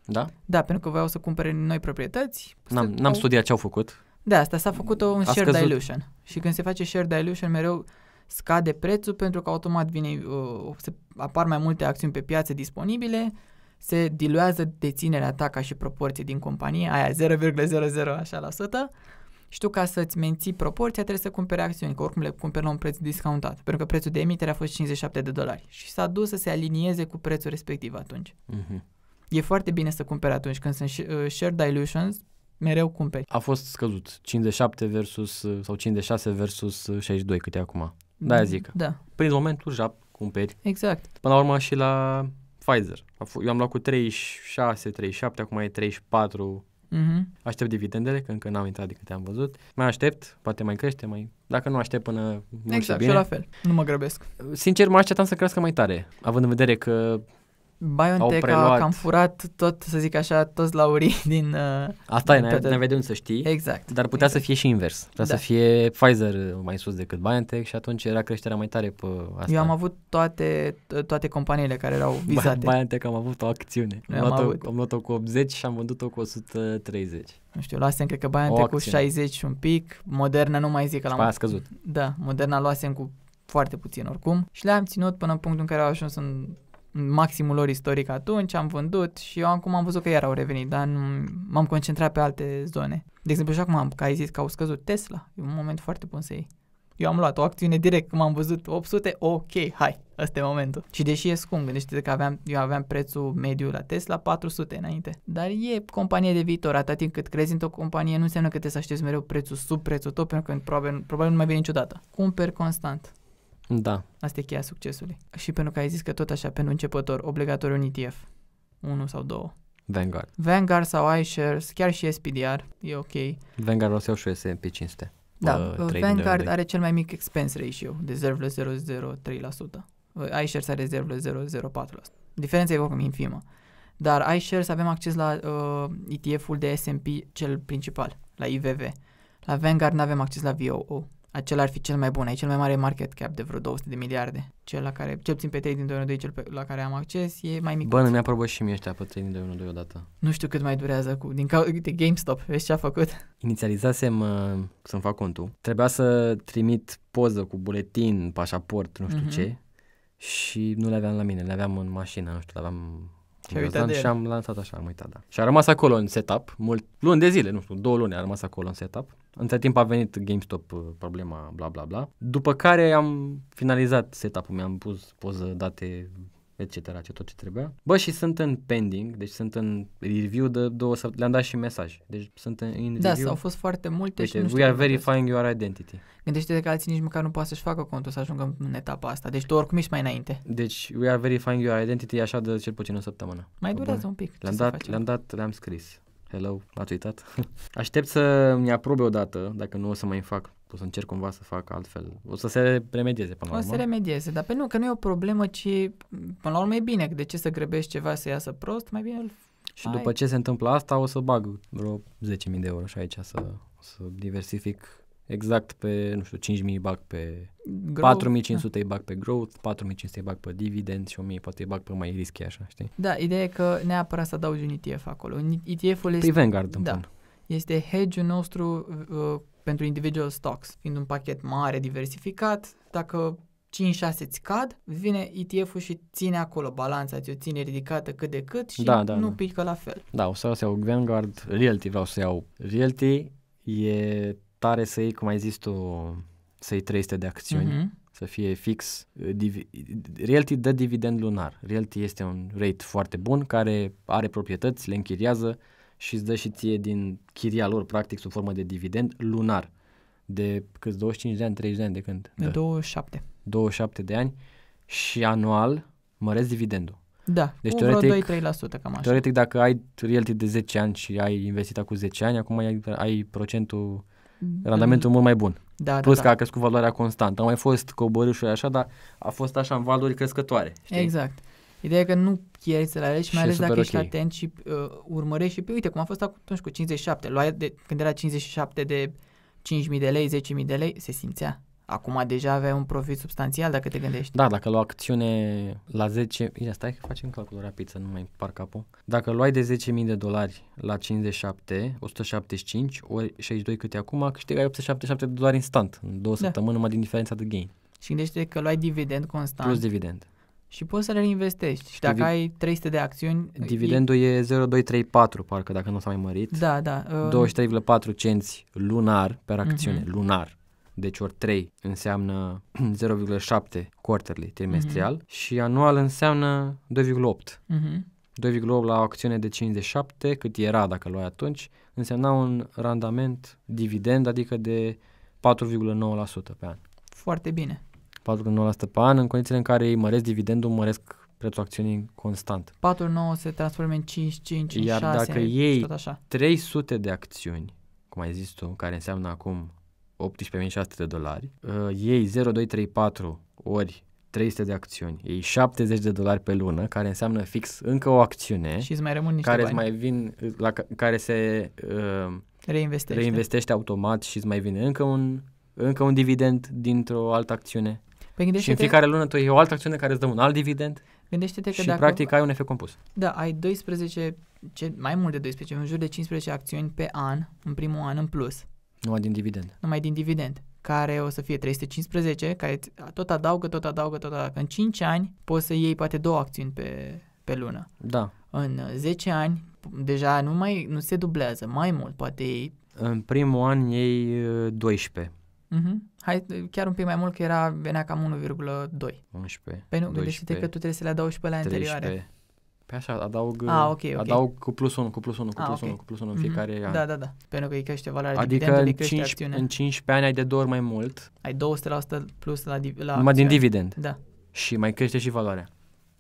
Da? Da, pentru că voiau să cumpere noi proprietăți. Păi n-am, n-am studiat ce au făcut. Da, asta s-a făcut un a share scăzut. dilution. Și când se face share dilution, mereu scade prețul pentru că automat vine, uh, se apar mai multe acțiuni pe piață disponibile, se diluează deținerea ta ca și proporție din companie, aia 0,00 așa la 100, și tu ca să-ți menții proporția trebuie să cumperi acțiuni, că oricum le cumperi la un preț discountat, pentru că prețul de emitere a fost 57 de dolari și s-a dus să se alinieze cu prețul respectiv atunci. Uh-huh. E foarte bine să cumperi atunci când sunt uh, share dilutions, mereu cumperi. A fost scăzut 57 versus uh, sau 56 versus 62 uh, câte acum. Da, mm, zic. Da. Prin momentul jap cumperi. Exact. Până la urmă și la Pfizer. Eu am luat cu 36, 37, acum e 34. Mm-hmm. Aștept dividendele, că încă n-am intrat de câte am văzut. Mai aștept, poate mai crește, mai... Dacă nu aștept până... Exact, și la fel. Nu mă grăbesc. Sincer, mă așteptam să crească mai tare, având în vedere că BioNTech a cam furat tot, să zic așa, toți laurii din... Uh, Asta din e, ne vedem să știi. Exact. Dar putea exact. să fie și invers. Putea da. să fie Pfizer mai sus decât BioNTech și atunci era creșterea mai tare pe asta. Eu am avut toate, toate companiile care erau vizate. BioNTech am avut o acțiune. Am, am, luat-o, avut. am luat-o cu 80 și am vândut-o cu 130. Nu știu, luasem cred că BioNTech cu 60 și un pic, Moderna nu mai zic că l-am... a scăzut. Da, Moderna luasem cu foarte puțin oricum și le-am ținut până în punctul în care au ajuns în maximul lor istoric atunci, am vândut și eu acum am văzut că iar au revenit, dar nu, m-am concentrat pe alte zone. De exemplu, și acum am, că ai zis că au scăzut Tesla, e un moment foarte bun să iei. Eu am luat o acțiune direct, cum am văzut 800, ok, hai, ăsta e momentul. Și deși e scump, gândește că aveam, eu aveam prețul mediu la Tesla 400 înainte. Dar e companie de viitor, atât timp cât crezi într-o companie, nu înseamnă că te să aștepți mereu prețul sub prețul tot, pentru că probabil, probabil nu mai vine niciodată. Cumperi constant. Da. Asta e cheia succesului. Și pentru că ai zis că tot așa, pentru începător, obligatoriu un ETF. unu sau două. Vanguard. Vanguard sau iShares, chiar și SPDR, e ok. Vanguard o să iau și S&P 500. Da, uh, Vanguard are cel mai mic expense ratio de 0,003%. Uh, iShares are 0,004%. Diferența e oricum infimă. Dar iShares avem acces la uh, ETF-ul de S&P cel principal, la IVV. La Vanguard nu avem acces la VOO acela ar fi cel mai bun, e cel mai mare market cap de vreo 200 de miliarde. Cel la care, cel puțin pe 3 din 212, cel pe, la care am acces, e mai mic. Bă, nu mi-a aprobat și mie ăștia pe 3 din 212 odată. Nu știu cât mai durează cu, din cauza, uite, GameStop, vezi ce a făcut? Inițializasem uh, să-mi fac contul, trebuia să trimit poză cu buletin, pașaport, nu știu uh-huh. ce, și nu le aveam la mine, le aveam în mașină, nu știu, le aveam și, și am lansat așa, am uitat, da. Și a rămas acolo în setup, mult, luni de zile, nu știu, două luni a rămas acolo în setup între timp a venit GameStop uh, problema bla bla bla. După care am finalizat setup-ul, mi-am pus poză, date, etc., ce tot ce trebuia. Bă, și sunt în pending, deci sunt în review de două săptămâni, le-am dat și mesaj. Deci sunt în, review. da, review. Da, au fost foarte multe Uite, deci, și nu We are verifying your identity. Gândește-te că alții nici măcar nu poate să-și facă contul să ajungă în etapa asta. Deci tu oricum ești mai înainte. Deci we are verifying your identity așa de cel puțin o săptămână. Mai durează un pic. Le-am dat, le-am dat, le-am scris hello, ați uitat? Aștept să mi aprobe odată, dacă nu o să mai fac o să încerc cumva să fac altfel. O să se remedieze până la urmă. O să se remedieze, dar pe nu, că nu e o problemă, ci până la urmă e bine. De ce să grăbești ceva să iasă prost, mai bine îl Și după ce se întâmplă asta, o să bag vreo 10.000 de euro și aici să, să diversific exact pe, nu știu, 5000 bag pe growth, 4500 da. îi bag pe growth, 4500 îi bag pe dividend și 1000 poate îi bag pe mai rischi așa, știi? Da, ideea e că neapărat să adaugi un ETF acolo. ETF-ul păi este... Vanguard, da, Este hedge-ul nostru uh, pentru individual stocks, fiind un pachet mare, diversificat, dacă 5-6 îți cad, vine ETF-ul și ține acolo balanța, ți-o ține ridicată cât de cât și da, da, nu da. pică la fel. Da, o să iau Vanguard, Realty vreau să iau. Realty e tare să iei, cum ai zis tu, să iei 300 de acțiuni, mm-hmm. să fie fix. Uh, divi, realty dă dividend lunar. Realty este un rate foarte bun care are proprietăți, le închiriază și îți dă și ție din chiria lor, practic, sub formă de dividend lunar. De câți 25 de ani, 30 de ani de când? De 27. Da. 27 de ani și anual măresc dividendul. Da, deci, cu teoretic, vreo 2-3% cam așa. Teoretic, dacă ai realty de 10 ani și ai investit acum 10 ani, acum ai, ai procentul Mm-hmm. randamentul mult mai bun. Da, Plus da, că da. a crescut valoarea constantă. Au mai fost coborâșuri așa, dar a fost așa în valori crescătoare. Știi? Exact. Ideea e că nu pierzi la ele și mai ales dacă okay. ești atent și uh, urmărești și pe, uite, cum a fost atunci cu 57, luai de, când era 57 de 5.000 de lei, 10.000 de lei, se simțea. Acum deja aveai un profit substanțial dacă te gândești. Da, dacă luai acțiune la 10... Ia stai că facem calcul rapid să nu mai par capul. Dacă luai de 10.000 de dolari la 57, 175 ori 62 câte acum, câștigai 877 de dolari instant, în două da. săptămâni numai din diferența de gain. Și gândește că luai dividend constant. Plus dividend. Și poți să le reinvestești. Și dacă Divi- ai 300 de acțiuni... Dividendul e, e 0234, parcă, dacă nu s-a mai mărit. Da, da. Uh... 23,4 um, cenți lunar per acțiune, uh-huh. lunar deci ori 3 înseamnă 0,7 quarterly trimestrial mm-hmm. și anual înseamnă 2,8. Mm-hmm. 2,8 la o acțiune de 57, cât era dacă luai atunci, însemna un randament dividend, adică de 4,9% pe an. Foarte bine. 4,9% pe an, în condițiile în care îi măresc dividendul, măresc prețul acțiunii constant. 4,9 se transformă în 5, 5, Iar 6, dacă iei 300 de acțiuni, cum ai zis tu, care înseamnă acum 18.600 de dolari, uh, ei 0234 ori 300 de acțiuni, ei 70 de dolari pe lună, care înseamnă fix încă o acțiune și îți mai rămân niște care bani. mai vin, la care se uh, reinvestește. reinvestește automat și îți mai vine încă un, încă un dividend dintr-o altă acțiune. Păi și în fiecare lună tu e o altă acțiune care îți dă un alt dividend. Gândește-te că și dacă, practic ai un efect compus. Da, ai 12, ce, mai mult de 12, în jur de 15 acțiuni pe an, în primul an în plus. Numai din dividend. Numai din dividend care o să fie 315, care tot adaugă, tot adaugă, tot adaugă. În 5 ani poți să iei poate două acțiuni pe, pe lună. Da. În 10 ani deja nu mai nu se dublează, mai mult poate iei. În primul an iei 12. Uh, mm-hmm. Hai, chiar un pic mai mult că era, venea cam 1,2. 11. Păi nu, gândește-te că tu trebuie să le adaugi pe la anterioare. Pe păi așa, adaug, A, ah, okay, okay. adaug cu plus 1, cu plus 1, ah, cu plus A, okay. 1, cu plus 1 în mhm. fiecare mm-hmm. an. Da, da, da. Pentru că îi adică crește valoarea adică dividendului, în, 5, în 15 ani ai de două ori mai mult. Ai 200% plus la, la Numai din dividend. Da. Și mai crește și valoarea.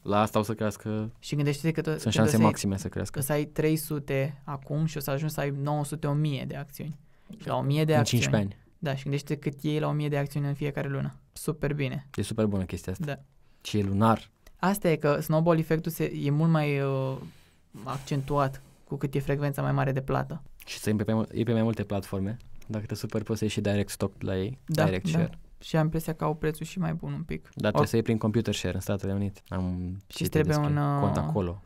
La asta o să crească. Și gândește-te că to- sunt șanse maxime ai, maxime să crească. Că să ai 300 acum și o să ajungi să ai 900-1000 de acțiuni. Și la 1000 de în acțiuni. 15 ani. Da, și gândește cât iei la 1000 de acțiuni în fiecare lună. Super bine. E super bună chestia asta. Da. Și e lunar. Asta e că snowball efectul se, e mult mai uh, accentuat cu cât e frecvența mai mare de plată. Și să pe pe, e pe mai multe platforme. Dacă te super poți să ieși direct stock la ei, da, direct da. share. Și am impresia că au prețul și mai bun un pic. Dar trebuie Or... să iei prin computer share în Statele Unite. Am și trebuie un uh, cont acolo.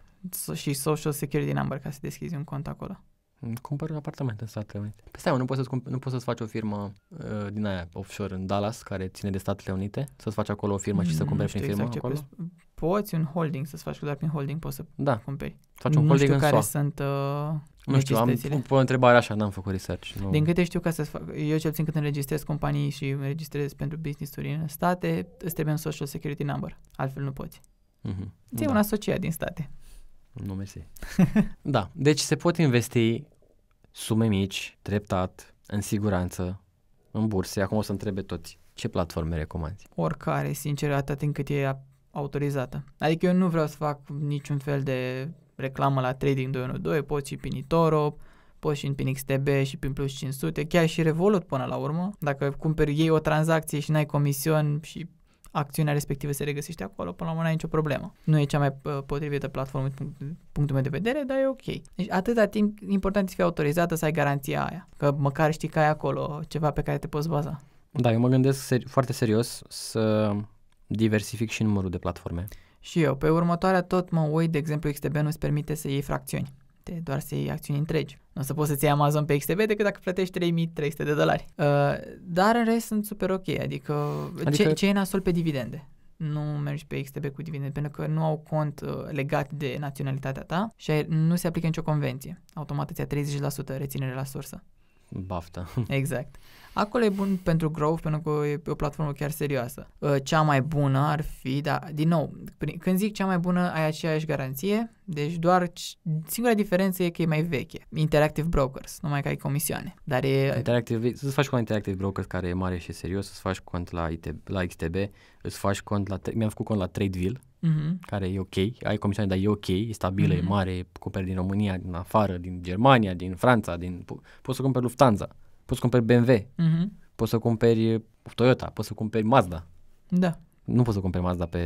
Și social security number ca să deschizi un cont acolo. Mm, cumpăr un apartament în Statele Unite. Păi stai, mă, nu poți, să-ți, nu poți să-ți faci o firmă uh, din aia offshore în Dallas, care ține de Statele Unite, să-ți faci acolo o firmă mm, și să mm, cumperi prin firmă exact acolo? Pres- poți un holding să-ți faci, că doar prin holding poți să da. cumperi. Faci un nu holding știu care SOA. sunt uh, Nu știu, am o întrebare așa, n-am făcut research. Nu. Din câte știu ca să fac, eu cel puțin când înregistrez companii și înregistrez pentru business-uri în state, îți trebuie un social security number, altfel nu poți. Mm-hmm. Ți-e da. un asociat din state. Nu mersi. da, deci se pot investi sume mici, treptat, în siguranță, în burse. Acum o să întrebe toți. Ce platforme recomanzi? Oricare, sincer, atât încât e autorizată. Adică eu nu vreau să fac niciun fel de reclamă la Trading 212, poți și prin Itoro, poți și prin XTB și prin Plus 500, chiar și Revolut până la urmă. Dacă cumperi ei o tranzacție și n-ai comision și acțiunea respectivă se regăsește acolo, până la urmă n-ai nicio problemă. Nu e cea mai uh, potrivită platformă din punctul meu de vedere, dar e ok. Deci atâta timp important e să fii autorizată să ai garanția aia, că măcar știi că ai acolo ceva pe care te poți baza. Da, eu mă gândesc seri- foarte serios să diversific și numărul de platforme. Și eu, pe următoarea tot mă uit, de exemplu, XTB nu-ți permite să iei fracțiuni, te doar să iei acțiuni întregi. Nu o să poți să-ți iei Amazon pe XTB decât dacă plătești 3300 de dolari. Uh, dar în rest sunt super ok, adică, adică... Ce, ce e nasol pe dividende? nu mergi pe XTB cu dividende, pentru că nu au cont uh, legat de naționalitatea ta și nu se aplică nicio convenție. Automat îți ia 30% reținere la sursă baftă. Exact. Acolo e bun pentru growth, pentru că e o platformă chiar serioasă. Ă, cea mai bună ar fi, da, din nou, când zic cea mai bună, ai aceeași garanție, deci doar singura diferență e că e mai veche. Interactive Brokers, numai că ai comisioane. Dar e... Interactive, să-ți faci cont Interactive Brokers care e mare și serios, să-ți faci cont la, ITB, la XTB, îți faci cont la... Mi-am făcut cont la Tradeville, uh-huh. care e ok, ai comisioane, dar e ok, e stabilă, uh-huh. e mhm. mare, cumperi din România, din afară, din Germania, din Franța, din, po- poți să cumperi Lufthansa, poți să cumperi BMW, uh-huh. Mhm. poți să cumperi Toyota, poți să cumperi Mazda. Da. Nu poți să cumperi Mazda pe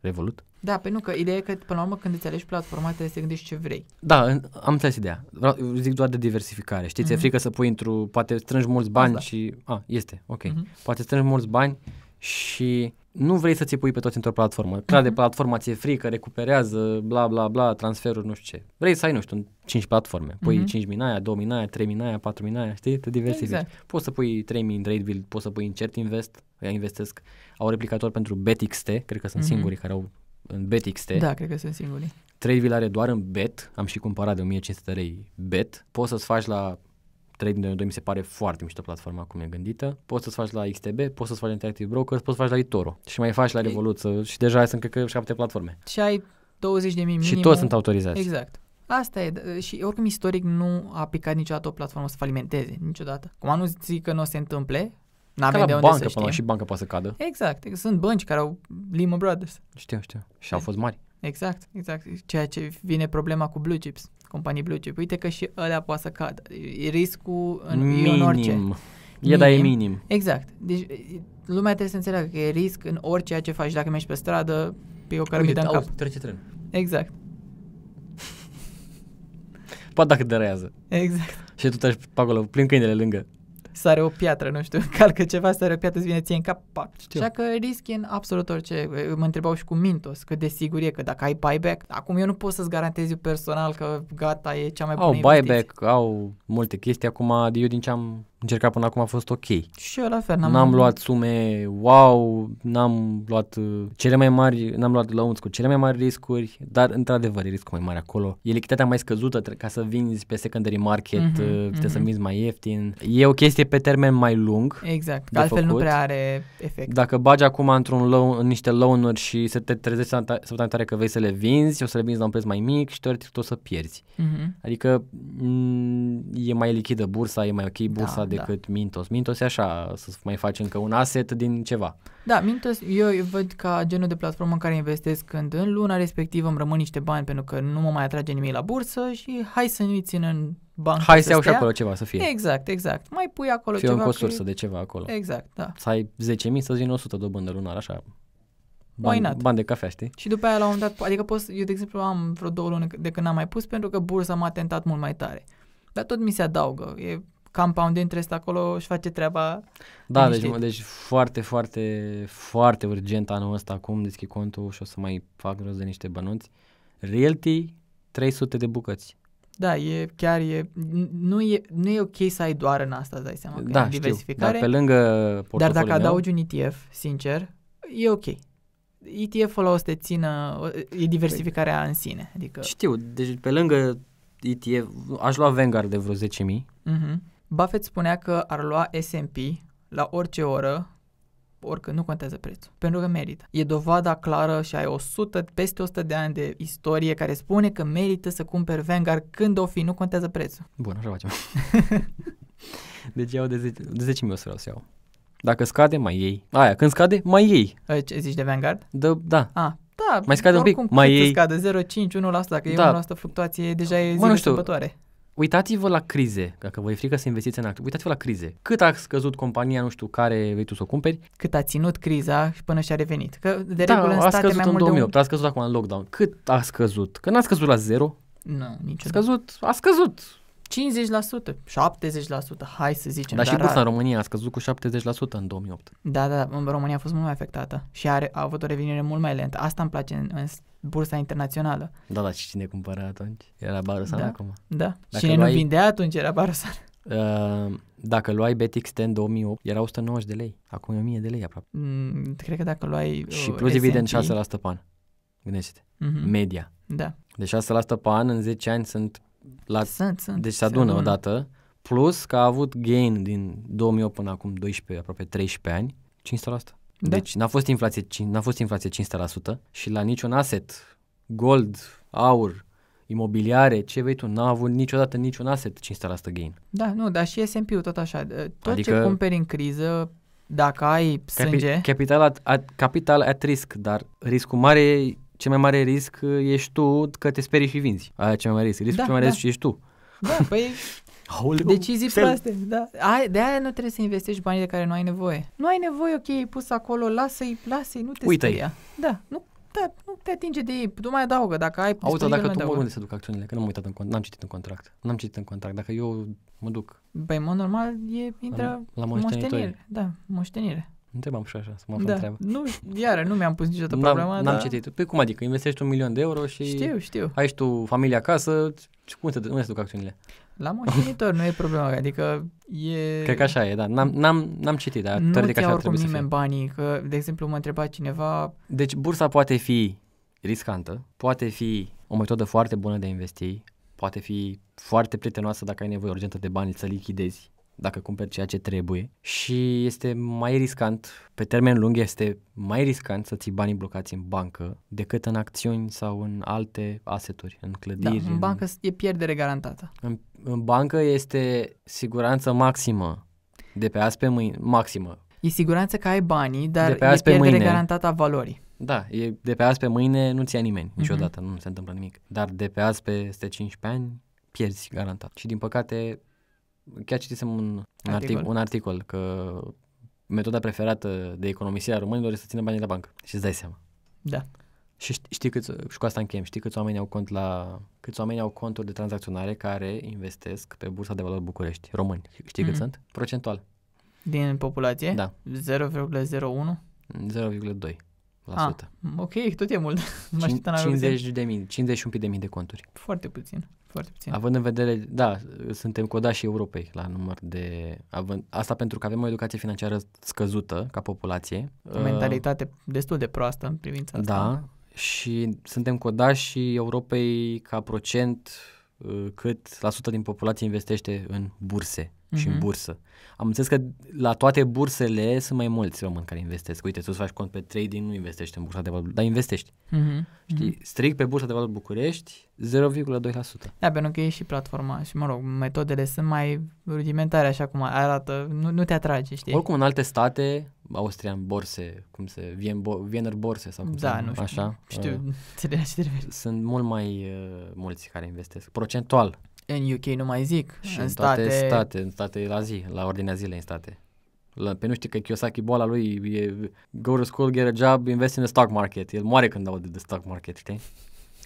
Revolut. Da, pe nu, că ideea e că până la urmă când îți alegi platforma trebuie să te gândești ce vrei. Da, am înțeles ideea. Vreau, zic doar de diversificare. Știi, mm-hmm. ți-e frică să pui într-o, poate strângi mulți bani Asta. și... A, este, ok. Mm-hmm. Poate strângi mulți bani și nu vrei să ți pui pe toți într-o platformă. Mhm. Clar, uh-huh. de platforma ți-e frică, recuperează, bla, bla, bla, transferuri, nu știu ce. Vrei să ai, nu știu, 5 platforme. Pui uh-huh. Mhm. 5 minaia, 2 minaia, 3 minaia, 4 minaia, știi? Te diversifici. Exact. Poți să pui 3 în Tradebuild, poți să pui în Cert Invest, ea investesc. Au replicator pentru BetXT, cred că sunt uh-huh. singurii care au în BetXT. Da, cred că sunt singurii. Tradeville are doar în bet, am și cumpărat de 1500 lei bet. Poți să-ți faci la 3 din 2 mi se pare foarte mișto platforma cum e gândită. Poți să-ți faci la XTB, poți să-ți faci la Interactive Broker, poți să faci la eToro și mai faci la Revolut și deja sunt cred că șapte platforme. Și ai 20 de mii minimum. Și toți sunt autorizați. Exact. Asta e. Și oricum istoric nu a picat niciodată o platformă să falimenteze, niciodată. Cum nu zic că nu o se întâmple, N-avem de unde bancă, să știm. și banca poate să cadă. Exact. Sunt bănci care au Lehman Brothers. Știu, știu. Și au fost mari. Exact, exact. Ceea ce vine problema cu blue chips, companii blue chips. Uite că și ăla poate să cadă. Riscul în, minim. e în orice. E, dar e minim. Exact. Deci lumea trebuie să înțeleagă că e risc în orice ce faci. Dacă mergi pe stradă, pe o cărămidă în cap. trece tren. Exact. Poate dacă derează. Exact. Și tu te pe acolo, plin câinele lângă sare o piatră, nu știu, calcă ceva, sare o piatră, îți vine ție în cap, pac. Știu. Așa că rischi în absolut orice. Mă întrebau și cu Mintos, că de sigur e că dacă ai buyback, acum eu nu pot să-ți garantez eu personal că gata, e cea mai bună Au buyback, au multe chestii. Acum, eu din ce am încercat până acum a fost ok. Și eu la fel. N-am, n-am luat sume wow, n-am luat uh, cele mai mari, n-am luat la cu cele mai mari riscuri, dar într-adevăr e riscul mai mare acolo. E lichitatea mai scăzută ca să vinzi pe secondary market, mm-hmm, trebuie mm-hmm. să mhm. vinzi mai ieftin. E o chestie pe termen mai lung. Exact, de altfel făcut. nu prea are efect. Dacă bagi acum într-un loan, în niște loan-uri și să te trezești săptămâna tare că vei să le vinzi, o să le vinzi la un preț mai mic și teoretic tot o să pierzi. Mm-hmm. Adică m- mm, e mai lichidă bursa, e mai ok bursa, da da. decât da. Mintos. Mintos e așa, să mai faci încă un asset din ceva. Da, Mintos, eu văd ca genul de platformă în care investesc când în luna respectivă îmi rămân niște bani pentru că nu mă mai atrage nimic la bursă și hai să nu-i țin în bancă. Hai să, iau și acolo ceva să fie. Exact, exact. Mai pui acolo Fie ceva. Fie o sursă de ceva acolo. Exact, da. Să ai 10.000 să zici 100 dobândă lunar, așa. Bani, bani de cafea, știi? Și după aia la un dat, adică pot, eu de exemplu am vreo două luni de când am mai pus pentru că bursa m-a tentat mult mai tare. Dar tot mi se adaugă. E compound interest acolo și face treaba. Da, deci, deci, deci foarte, foarte, foarte urgent anul ăsta acum deschid contul și o să mai fac rost de niște bănuți. Realty, 300 de bucăți. Da, e chiar e nu, e, nu e ok să ai doar în asta, îți dai seama, că da, e știu, diversificare. Dar pe lângă Dar dacă meu, adaugi un ETF, sincer, e ok. ETF-ul o să te țină, e diversificarea păi, în sine. Adică... Știu, deci pe lângă ETF, aș lua Vanguard de vreo 10.000, uh-huh. Buffett spunea că ar lua S&P la orice oră, oricând nu contează prețul, pentru că merită. E dovada clară și ai 100, peste 100 de ani de istorie care spune că merită să cumperi Vanguard când o fi, nu contează prețul. Bun, așa facem. deci iau de 10, de 10 o să vreau să iau. Dacă scade, mai ei. Aia, când scade, mai ei. Ce zici de Vanguard? De, da. A, da, mai scade un pic, mai ei. Scade 0,5, 1%, dacă da. e 1% fluctuație, deja e zi sărbătoare. Uitați-vă la crize, dacă vă e frică să investiți în acțiuni, uitați-vă la crize. Cât a scăzut compania, nu știu care vei tu să o cumperi? Cât a ținut criza și până și-a revenit. Că de da, regulă în state a scăzut mai în mult 2008, de un... a scăzut acum în lockdown. Cât a scăzut? Că n-a scăzut la zero, nu, niciodată. A scăzut, a scăzut 50%, 70%, hai să zicem. Dar, dar și bursa în România a scăzut cu 70% în 2008. Da, da, în da, România a fost mult mai afectată și are, a avut o revenire mult mai lentă. Asta îmi place în, în bursa internațională. Da, dar și cine cumpăra atunci? Era Barosan da, acum? Da, Dacă cine luai... nu vindea atunci era Barosan. Uh, dacă luai BTX în 2008, era 190 de lei. Acum e 1000 de lei aproape. Mm, cred că dacă luai... Uh, și plus evident 6% stăpan. Gândește-te. Mm-hmm. Media. Da. De deci 6% pe an în 10 ani sunt la, sunt, sunt, deci se adună o dată. Plus că a avut gain din 2008 până acum 12, aproape 13 ani, 500%. Da. Deci n-a fost, inflație, n-a fost inflație 500% și la niciun asset, gold, aur, imobiliare, ce vei tu, n-a avut niciodată niciun asset 500% gain. Da, nu, dar și S&P-ul tot așa. Tot adică, ce cumperi în criză, dacă ai capi- sânge... Capital at, at, capital at risk, dar riscul mare cel mai mare risc uh, ești tu că te sperii și vinzi. Aia cel mai mare risc. Riscul da, cel mai mare da. risc ești tu. Da, păi Aoleu, Decizii proaste, da. Ai, de aia nu trebuie să investești banii de care nu ai nevoie. Nu ai nevoie, ok, ai pus acolo, lasă-i, lasă-i, nu te Uită speria. Da, nu, da, nu te atinge de ei, tu mai adaugă dacă ai Auză, dacă tu mă, unde se duc acțiunile, că nu am uitat în n-am citit în contract. N-am citit în contract, dacă eu mă duc. Băi, mă, normal, e, intră la, la moștenire. moștenire. Da, moștenire. Întrebam și așa, să mă da. întreb. Nu, iar, nu mi-am pus niciodată n-am, problema. N-am da. citit. Păi cum adică? Investești un milion de euro și... Știu, știu. Ai tu familia acasă, cum se, unde se duc acțiunile? La moșinitor nu e problema, adică e... Cred că așa e, da. N-am, n-am, n-am citit, dar nu teoretic așa trebuie să fie. Nu banii, că, de exemplu, mă întreba cineva... Deci bursa poate fi riscantă, poate fi o metodă foarte bună de a investi, poate fi foarte prietenoasă dacă ai nevoie urgentă de bani să lichidezi dacă cumperi ceea ce trebuie și este mai riscant, pe termen lung este mai riscant să ții banii blocați în bancă decât în acțiuni sau în alte aseturi, în da, clădiri. Da, în, în bancă e pierdere garantată. În, în bancă este siguranță maximă de pe azi pe mâine, maximă. E siguranță că ai banii, dar de pe azi e pierdere mâine. garantată a valorii. Da, e de pe azi pe mâine nu ți ia nimeni niciodată, mm-hmm. nu se întâmplă nimic. Dar de pe azi pe, 15 ani pierzi garantat. Și din păcate chiar citisem un articol, Artic, un articol că metoda preferată de economisire a românilor este să țină banii la bancă. Și îți dai seama. Da. Și știi câți, și cu asta încheiem, știi câți oameni au cont la, câți oameni au conturi de tranzacționare care investesc pe Bursa de Valori București, români. Știi mm-hmm. cât sunt? Procentual. Din populație? Da. 0,01? 0,2%. Ah, ok, tot e mult. 50 de mii, 51 de mii de conturi. Foarte puțin. Foarte puțin. Având în vedere, da, suntem codașii Europei la număr de... Având, asta pentru că avem o educație financiară scăzută ca populație. O mentalitate uh, destul de proastă în privința da, asta. Da, și suntem codașii Europei ca procent uh, Uh, cât la sută din populație investește în burse uh-huh. și în mhm. bursă. Am înțeles că la toate bursele sunt mai mulți români care investesc. Uite, tu îți faci cont pe trading, nu investești în bursa de valori, dar investești. Uh-huh. Știi? Mhm. Strict pe bursa de valori București, 0,2%. Da, pentru că e și platforma și, mă rog, metodele sunt mai rudimentare, așa cum arată, nu, nu te atrage, știi? Oricum, în alte state Austrian Borse, cum se, Vien Bo- Wiener Borse sau cum da, se nu știu, așa. știu, uh, Sunt mult mai uh, mulți care investesc, procentual. În UK nu mai zic, și în, în state... toate state, în state la zi, la ordinea zilei în state. La, pe nu știu că Kiyosaki boala lui e go to school, get a job, invest in the stock market. El moare când aude de stock market, știi?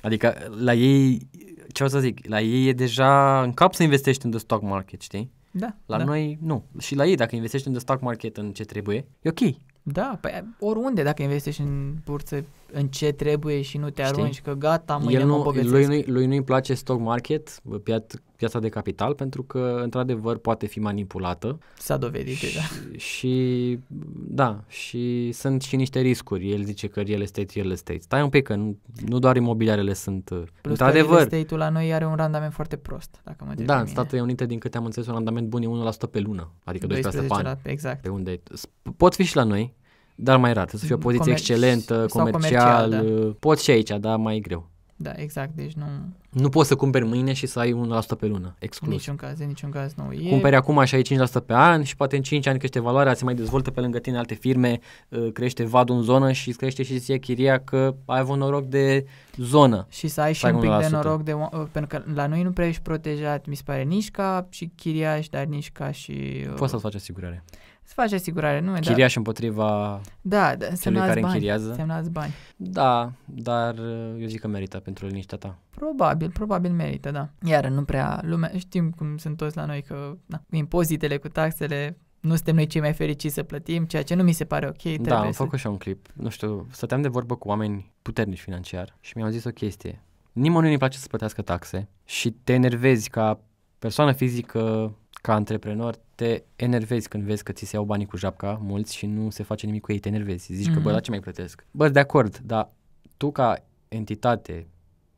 Adică la ei, ce o să zic, la ei e deja în cap să investești în the stock market, știi? Da. La da. noi nu. Și la ei, dacă investești în the stock market, în ce trebuie, e ok. Da, păi oriunde, dacă investești în burse, în ce trebuie și nu te Știi? arunci că gata, mâine El nu, mă Lui, nu-i, lui nu-i place stock market, piat, piața de capital, pentru că într-adevăr poate fi manipulată. S-a dovedit, și, da. Și da, și sunt și niște riscuri. El zice că real estate, real estate. Stai un pic că nu, nu doar imobiliarele sunt... Uh, Plus într-adevăr, real estate-ul la noi are un randament foarte prost, dacă mă Da, în Statele Unite, din câte am înțeles, un randament bun e 1% pe lună, adică 12, 12 bani. exact. Pe unde... Pot fi și la noi, dar mai rar, să fie o mm, poziție Comer- excelentă, comercial, comercial da. poți și aici, dar mai greu. Da, exact, deci nu... Nu poți să cumperi mâine și să ai 1% pe lună, exclus. niciun caz, în niciun caz nu. E... Cumperi acum și ai 5% pe an și poate în 5 ani crește valoarea, se mai dezvoltă pe lângă tine alte firme, ă, crește vadul în zonă și îți crește și ție chiria că ai avut noroc de zonă. Și să ai și un pic 1%. de noroc, de, ă, pentru că la noi nu prea ești protejat, mi se pare, nici ca și chiriaș, dar nici ca și... Ă, poți să-ți faci asigurare se face asigurare, nu e Chiriaș dar... împotriva da, da, celui care bani, închiriază. Semnați bani. Da, dar uh, eu zic că merită pentru liniștea ta. Probabil, probabil merită, da. Iar nu prea lumea, știm cum sunt toți la noi că da, impozitele cu taxele nu suntem noi cei mai fericiți să plătim, ceea ce nu mi se pare ok. Da, am făcut să... și un clip. Nu știu, stăteam de vorbă cu oameni puternici financiar și mi-au zis o chestie. Nimănui nu-i place să plătească taxe și te enervezi ca persoană fizică ca antreprenor te enervezi când vezi că ți se iau banii cu japca mulți și nu se face nimic cu ei, te enervezi. Zici mm-hmm. că bă, mhm. la ce mai plătesc? Bă, de acord, dar tu ca entitate,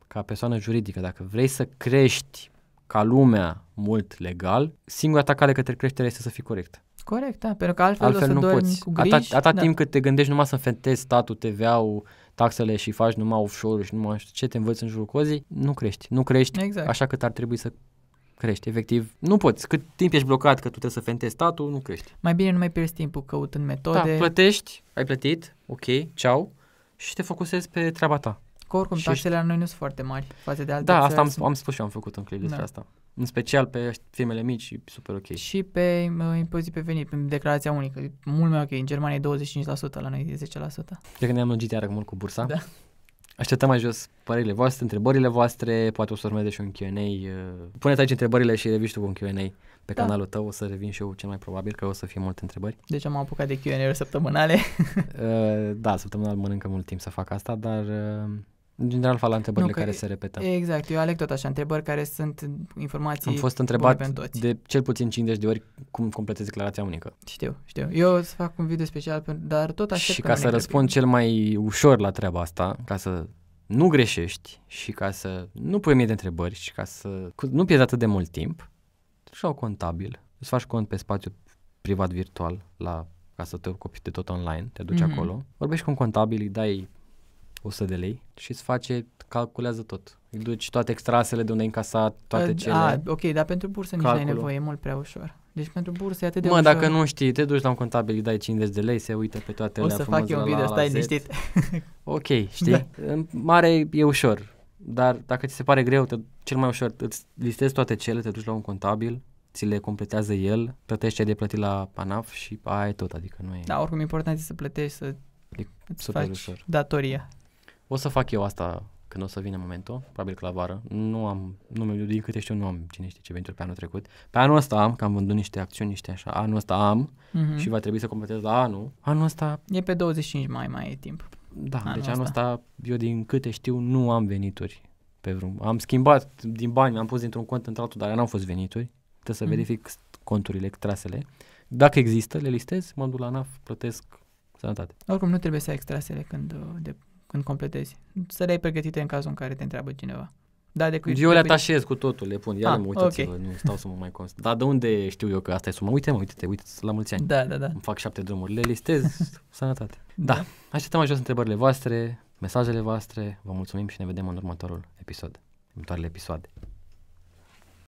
ca persoană juridică, dacă vrei să crești ca lumea mult legal, singura ta cale către creștere este să fii corect. Corect, da, pentru că altfel, altfel o să nu poți. cu griji. Atat, atâta da. timp cât te gândești numai să înfentezi statul, TVA-ul, taxele și faci numai offshore și numai ce te învăți în jurul cozii, nu crești. Nu crești exact. așa cât ar trebui să crești. Efectiv, nu poți. Cât timp ești blocat că tu trebuie să fentezi statul, nu crești. Mai bine nu mai pierzi timpul căutând metode. Da, plătești, ai plătit, ok, ceau, și te focusezi pe treaba ta. Că oricum și taxele la noi nu sunt foarte mari față de alte Da, asta am, am spus și eu am făcut un clip despre da. asta. În special pe firmele mici super ok. Și pe uh, impozit pe venit, prin declarația unică. Mult mai ok. În Germania e 25%, la noi e 10%. De când ne-am lungit iară mult cu bursa. Da. Așteptăm mai jos părerile voastre, întrebările voastre, poate o să urmeze și un Q&A. Uh, puneți aici întrebările și revii tu un Q&A pe da. canalul tău, o să revin și eu cel mai probabil că o să fie multe întrebări. Deci am apucat de Q&A-uri săptămânale. Uh, da, săptămânal mănâncă mult timp să fac asta, dar uh, în general, fac la întrebările nu, care se repetă. Exact, eu aleg tot așa întrebări care sunt informații. Am fost întrebat de cel puțin 50 de ori cum completez declarația unică. Știu, știu. Eu o să fac un video special, dar tot așa. Și ca să răspund cel mai ușor la treaba asta, ca să nu greșești și ca să nu pui mie de întrebări și ca să nu pierzi atât de mult timp, și au contabil, îți faci cont pe spațiu privat virtual la ca să te ocupi de tot online, te duci mm-hmm. acolo, vorbești cu un contabil, îi dai 100 de lei și îți face, calculează tot. Îi duci toate extrasele de unde ai încasat, toate uh, cele. A, ok, dar pentru bursă calculul. nici nu ai nevoie, e mult prea ușor. Deci pentru bursă e atât de Mă, ușor. dacă nu știi, te duci la un contabil, îi dai 50 de lei, se uită pe toate O să fac eu un video, la, stai liniștit. ok, știi? Da. În mare e ușor, dar dacă ți se pare greu, te, cel mai ușor, îți listezi toate cele, te duci la un contabil, ți le completează el, plătești ce de plătit la PANAF și aia e tot, adică nu e... Da, oricum important e să plătești, să e îți faci ușor. datoria. O să fac eu asta când o să vină momentul, probabil că la vară. Nu am, nu, mi-e din câte știu, nu am cine știe ce venituri pe anul trecut. Pe anul ăsta am, că am vândut niște acțiuni, niște așa, anul ăsta am uh-huh. și va trebui să completez la anul. Anul ăsta... E pe 25 mai, mai e timp. Da, anul deci anul ăsta. ăsta, eu din câte știu, nu am venituri pe vreun... Am schimbat din bani, am pus dintr-un cont într-altul, dar n-au fost venituri. Trebuie să uh-huh. verific conturile, trasele. Dacă există, le listez, mă duc la ANAF, plătesc sănătate. Oricum nu trebuie să ai extrasele când uh, de, când completezi. Să le ai pregătite în cazul în care te întreabă cineva. Da, de cu eu le atașez cu totul, le pun, ia ah, mă, uitați okay. nu stau să mă mai constat. Dar de unde știu eu că asta e suma? Uite mă, uite-te, uite la mulți ani. Da, da, da. Îmi fac șapte drumuri, le listez, sănătate. Da. da, așteptăm jos întrebările voastre, mesajele voastre, vă mulțumim și ne vedem în următorul episod, următoarele episoade.